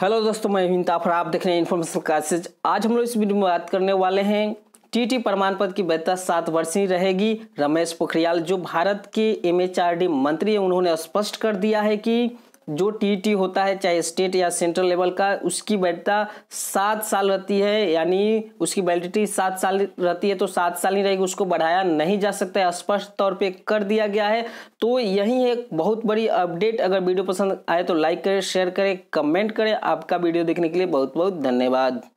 hello दोस्तों मैं हिंद ताफर आप देख रहे हैं इन्फॉर्मेशन क्लासेज आज हम लोग इस वीडियो में बात करने वाले हैं टीटी प्रमाण पत्र की वैधता सात वर्षीय रहेगी रमेश पोखरियाल जो भारत के एमएचआरडी मंत्री हैं उन्होंने स्पष्ट कर दिया है कि जो टी होता है चाहे स्टेट या सेंट्रल लेवल का उसकी वैधता सात साल रहती है यानी उसकी वैलिडिटी सात साल रहती है तो सात साल ही रहेगी उसको बढ़ाया नहीं जा सकता है स्पष्ट तौर पे कर दिया गया है तो यही एक बहुत बड़ी अपडेट अगर वीडियो पसंद आए तो लाइक करें शेयर करें कमेंट करें आपका वीडियो देखने के लिए बहुत बहुत धन्यवाद